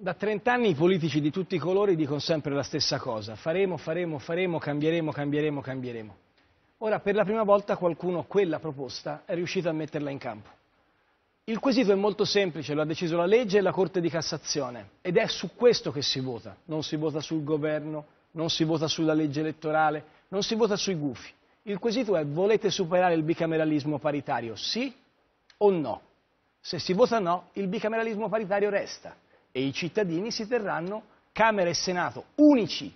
Da 30 anni i politici di tutti i colori dicono sempre la stessa cosa, faremo, faremo, faremo, cambieremo, cambieremo, cambieremo. Ora per la prima volta qualcuno quella proposta è riuscito a metterla in campo. Il quesito è molto semplice, lo ha deciso la legge e la Corte di Cassazione ed è su questo che si vota, non si vota sul governo, non si vota sulla legge elettorale, non si vota sui gufi. Il quesito è volete superare il bicameralismo paritario, sì o no? Se si vota no, il bicameralismo paritario resta e i cittadini si terranno Camera e Senato unici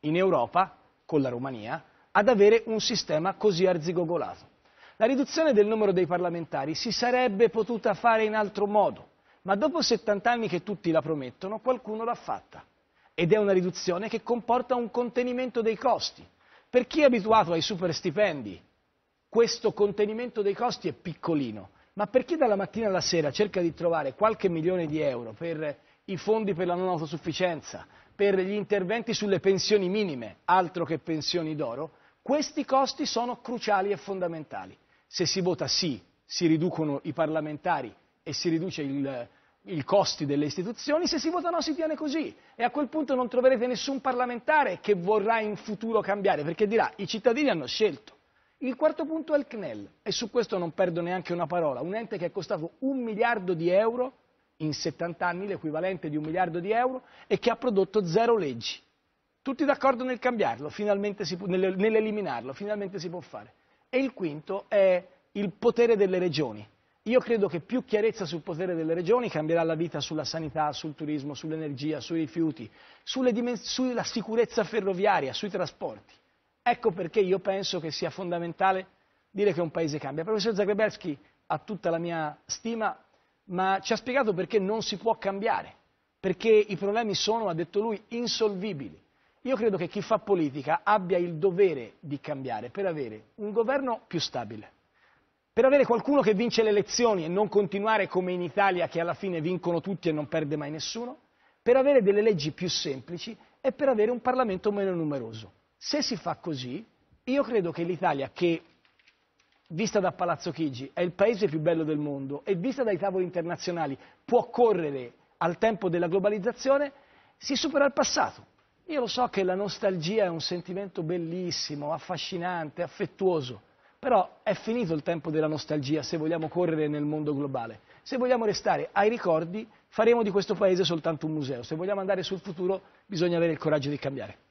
in Europa, con la Romania, ad avere un sistema così arzigogolato. La riduzione del numero dei parlamentari si sarebbe potuta fare in altro modo, ma dopo 70 anni che tutti la promettono, qualcuno l'ha fatta. Ed è una riduzione che comporta un contenimento dei costi. Per chi è abituato ai superstipendi, questo contenimento dei costi è piccolino, ma per chi dalla mattina alla sera cerca di trovare qualche milione di euro per i fondi per la non autosufficienza, per gli interventi sulle pensioni minime, altro che pensioni d'oro, questi costi sono cruciali e fondamentali. Se si vota sì, si riducono i parlamentari e si riduce il, i costi delle istituzioni, se si vota no si tiene così e a quel punto non troverete nessun parlamentare che vorrà in futuro cambiare, perché dirà i cittadini hanno scelto. Il quarto punto è il CNEL e su questo non perdo neanche una parola, un ente che è costato un miliardo di euro in 70 anni l'equivalente di un miliardo di euro e che ha prodotto zero leggi. Tutti d'accordo nel cambiarlo, può, nell'eliminarlo, finalmente si può fare. E il quinto è il potere delle regioni. Io credo che più chiarezza sul potere delle regioni cambierà la vita sulla sanità, sul turismo, sull'energia, sui rifiuti, sulla sicurezza ferroviaria, sui trasporti. Ecco perché io penso che sia fondamentale dire che un paese cambia. Professor Zagrebelski ha tutta la mia stima, ma ci ha spiegato perché non si può cambiare, perché i problemi sono, ha detto lui, insolvibili. Io credo che chi fa politica abbia il dovere di cambiare per avere un governo più stabile, per avere qualcuno che vince le elezioni e non continuare come in Italia che alla fine vincono tutti e non perde mai nessuno, per avere delle leggi più semplici e per avere un Parlamento meno numeroso. Se si fa così, io credo che l'Italia, che vista da Palazzo Chigi, è il paese più bello del mondo e vista dai tavoli internazionali può correre al tempo della globalizzazione, si supera il passato. Io lo so che la nostalgia è un sentimento bellissimo, affascinante, affettuoso, però è finito il tempo della nostalgia se vogliamo correre nel mondo globale. Se vogliamo restare ai ricordi, faremo di questo paese soltanto un museo. Se vogliamo andare sul futuro, bisogna avere il coraggio di cambiare.